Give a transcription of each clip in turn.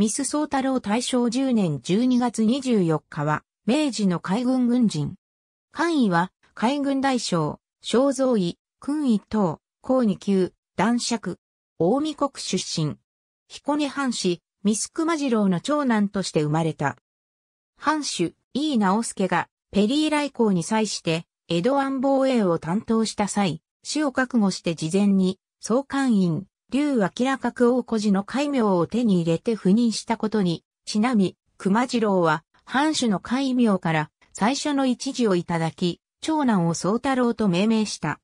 ミス宗太郎大正10年12月24日は、明治の海軍軍人。官位は、海軍大将、肖像位、君位等、公二級、男爵、大見国出身。彦根藩士、ク・マ熊次郎の長男として生まれた。藩主、井伊直介が、ペリー来航に際して、江戸安防衛を担当した際、死を覚悟して事前に、総官員、竜明格王子児の戒名を手に入れて赴任したことに、ちなみ、熊次郎は、藩主の戒名から最初の一時をいただき、長男を宗太郎と命名した。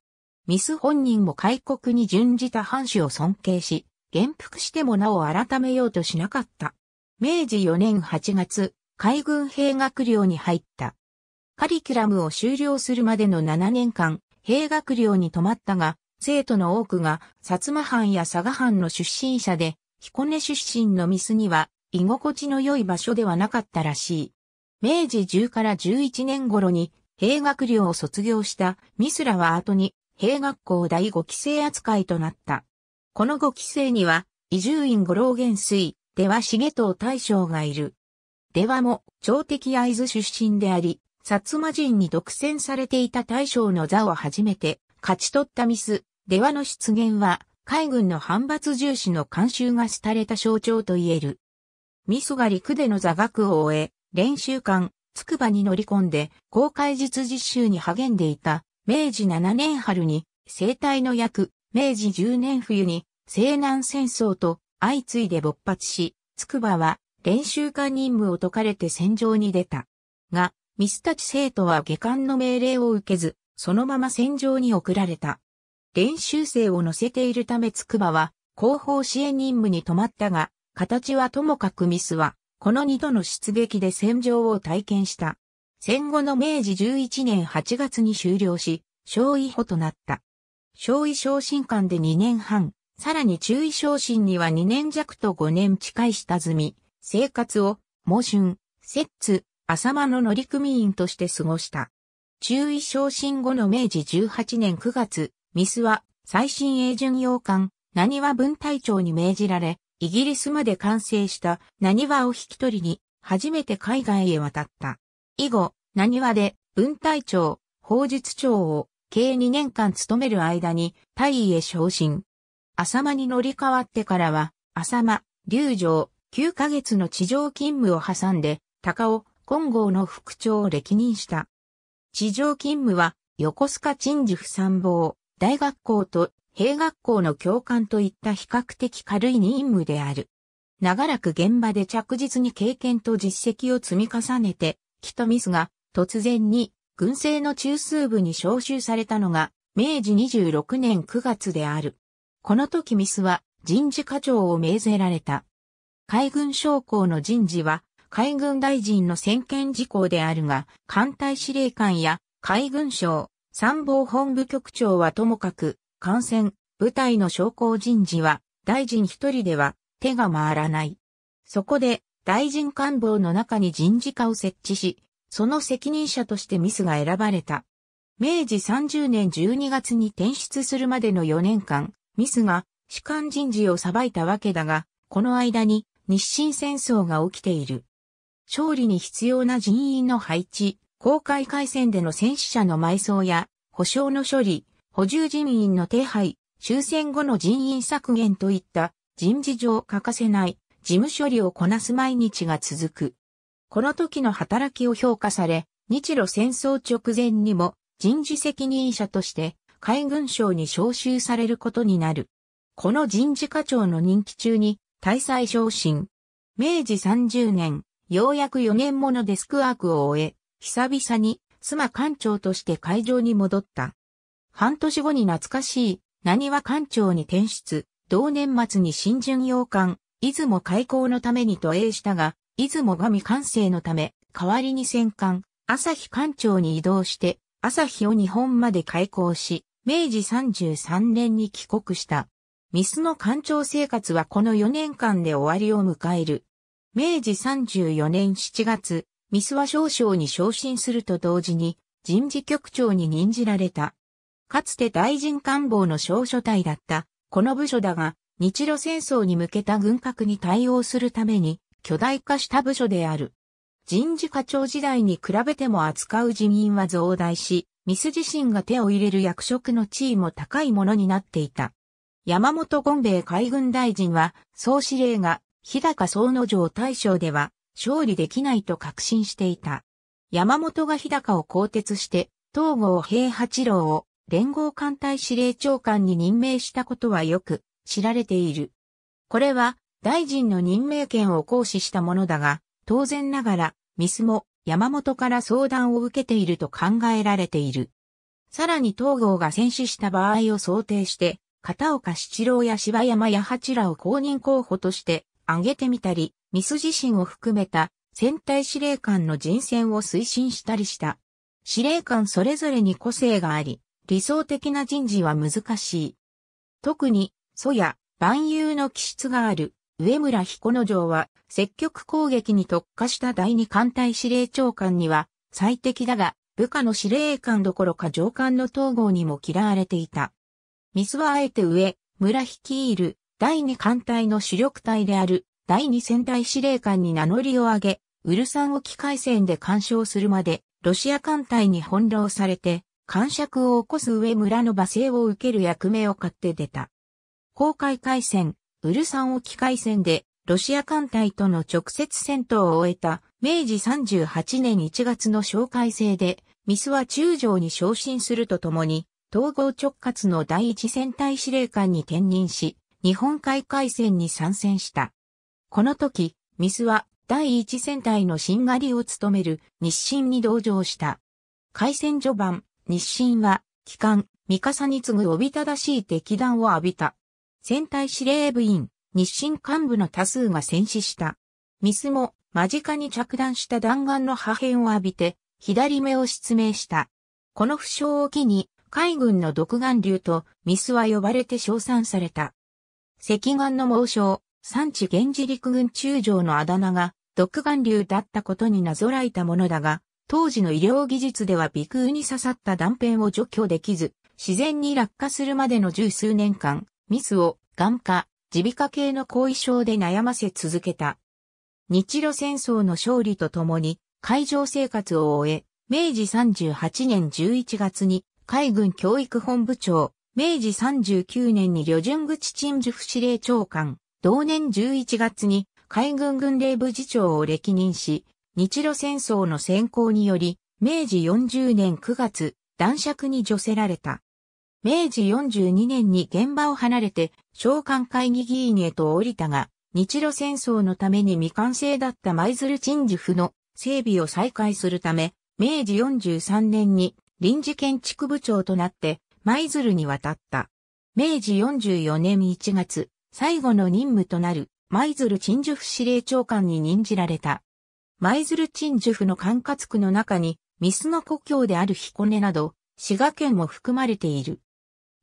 ミス本人も開国に準じた藩主を尊敬し、元服してもなお改めようとしなかった。明治4年8月、海軍兵学寮に入った。カリキュラムを終了するまでの7年間、兵学寮に泊まったが、生徒の多くが薩摩藩や佐賀藩の出身者で、彦根出身のミスには居心地の良い場所ではなかったらしい。明治10から11年頃に兵学寮を卒業したミスらは後に兵学校第5期生扱いとなった。この5期生には伊住院五郎元帥、出羽重藤大将がいる。出羽も朝敵会津出身であり、薩摩人に独占されていた大将の座を初めて勝ち取ったミス、出羽の出現は、海軍の反発重視の慣習が廃れた象徴と言える。ミソが陸での座学を終え、練習艦、筑波に乗り込んで、公開術実習に励んでいた、明治7年春に、生体の役、明治10年冬に、西南戦争と相次いで勃発し、筑波は練習艦任務を解かれて戦場に出た。が、ミスたち生徒は下巻の命令を受けず、そのまま戦場に送られた。練習生を乗せているためつくばは後方支援任務に止まったが、形はともかくミスは、この二度の出撃で戦場を体験した。戦後の明治11年8月に終了し、小位補となった。小位昇進官で2年半、さらに中位昇進には2年弱と5年近い下積み、生活を、猛春、摂津、浅間の乗組員として過ごした。中位昇進後の明治18年9月、ミスは最新鋭巡洋艦、何は分隊長に命じられ、イギリスまで完成した何はを引き取りに、初めて海外へ渡った。以後、何はで分隊長、法術長を計2年間務める間に大尉へ昇進。浅間に乗り換わってからは、浅間、竜城、9ヶ月の地上勤務を挟んで、高尾、金剛の副長を歴任した。地上勤務は、横須賀鎮守不参謀、大学校と兵学校の教官といった比較的軽い任務である。長らく現場で着実に経験と実績を積み重ねて、キトミスが突然に軍政の中枢部に招集されたのが明治26年9月である。この時ミスは人事課長を命ぜられた。海軍将校の人事は海軍大臣の専権事項であるが、艦隊司令官や海軍省、参謀本部局長はともかく、感染、部隊の将校人事は、大臣一人では手が回らない。そこで、大臣官房の中に人事課を設置し、その責任者としてミスが選ばれた。明治30年12月に転出するまでの4年間、ミスが士官人事を裁いたわけだが、この間に日清戦争が起きている。勝利に必要な人員の配置、公開回線での戦死者の埋葬や、保障の処理、補充人員の手配、終戦後の人員削減といった人事上欠かせない事務処理をこなす毎日が続く。この時の働きを評価され、日露戦争直前にも人事責任者として海軍省に招集されることになる。この人事課長の任期中に大祭昇進。明治30年、ようやく4年ものデスクワークを終え、久々に、妻館長として会場に戻った。半年後に懐かしい、何は館長に転出、同年末に新巡洋館、出雲開港のために渡英したが、出雲が未完成のため、代わりに戦艦、朝日艦長に移動して、朝日を日本まで開港し、明治33年に帰国した。ミスの艦長生活はこの4年間で終わりを迎える。明治34年7月、ミスは少将に昇進すると同時に人事局長に任じられた。かつて大臣官房の小所隊だったこの部署だが日露戦争に向けた軍拡に対応するために巨大化した部署である。人事課長時代に比べても扱う人員は増大し、ミス自身が手を入れる役職の地位も高いものになっていた。山本権兵衛海軍大臣は、総司令が日高総の城大将では、勝利できないと確信していた。山本が日高を更迭して、東郷平八郎を連合艦隊司令長官に任命したことはよく知られている。これは大臣の任命権を行使したものだが、当然ながら、ミスも山本から相談を受けていると考えられている。さらに東郷が戦死した場合を想定して、片岡七郎や柴山八八らを公認候補として挙げてみたり、ミス自身を含めた戦隊司令官の人選を推進したりした。司令官それぞれに個性があり、理想的な人事は難しい。特に、ソや万有の気質がある上村彦之丞は積極攻撃に特化した第二艦隊司令長官には最適だが、部下の司令官どころか上官の統合にも嫌われていた。ミスはあえて上、村率いる第2艦隊の主力隊である第2戦隊司令官に名乗りを上げ、ウルサン沖海戦で干渉するまで、ロシア艦隊に翻弄されて、干渉を起こす上村の罵声を受ける役目を買って出た。公開海戦、ウルサン沖海戦で、ロシア艦隊との直接戦闘を終えた、明治38年1月の紹介制で、ミスは中将に昇進するとともに、統合直轄の第一戦隊司令官に転任し、日本海海戦に参戦した。この時、ミスは第一戦隊の新狩りを務める日清に同乗した。海戦序盤、日清は、機関、三笠に次ぐおびただしい敵弾を浴びた。戦隊司令部員、日清幹部の多数が戦死した。ミスも間近に着弾した弾丸の破片を浴びて、左目を失明した。この負傷を機に、海軍の独眼竜とミスは呼ばれて称賛された。石岩の猛将、産地源氏陸軍中将のあだ名が、独眼流だったことになぞらえたものだが、当時の医療技術では鼻腔に刺さった断片を除去できず、自然に落下するまでの十数年間、ミスを、眼科、耳鼻科系の後遺症で悩ませ続けた。日露戦争の勝利とともに、海上生活を終え、明治38年11月に海軍教育本部長、明治39年に旅順口陳樹府司令長官、同年11月に海軍軍令部次長を歴任し、日露戦争の先行により、明治40年9月、男爵に除せられた。明治42年に現場を離れて、召喚会議議員へと降りたが、日露戦争のために未完成だった舞鶴陳樹府の整備を再開するため、明治43年に臨時建築部長となって、舞鶴に渡った。明治44年1月、最後の任務となる舞鶴鎮守府司令長官に任じられた。舞鶴鎮守府の管轄区の中に、ミスの故郷である彦根など、滋賀県も含まれている。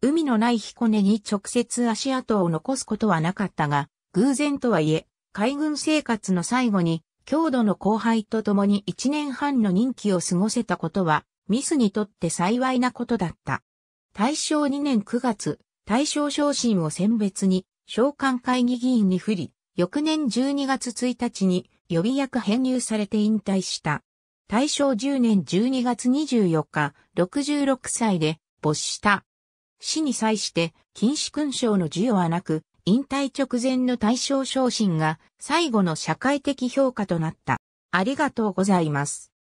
海のない彦根に直接足跡を残すことはなかったが、偶然とはいえ、海軍生活の最後に、郷土の後輩と共に1年半の任期を過ごせたことは、ミスにとって幸いなことだった。大正2年9月、大正昇進を選別に、召喚会議議員に不利、翌年12月1日に予備役編入されて引退した。大正10年12月24日、66歳で没した。死に際して、禁止勲章の授与はなく、引退直前の大正昇進が最後の社会的評価となった。ありがとうございます。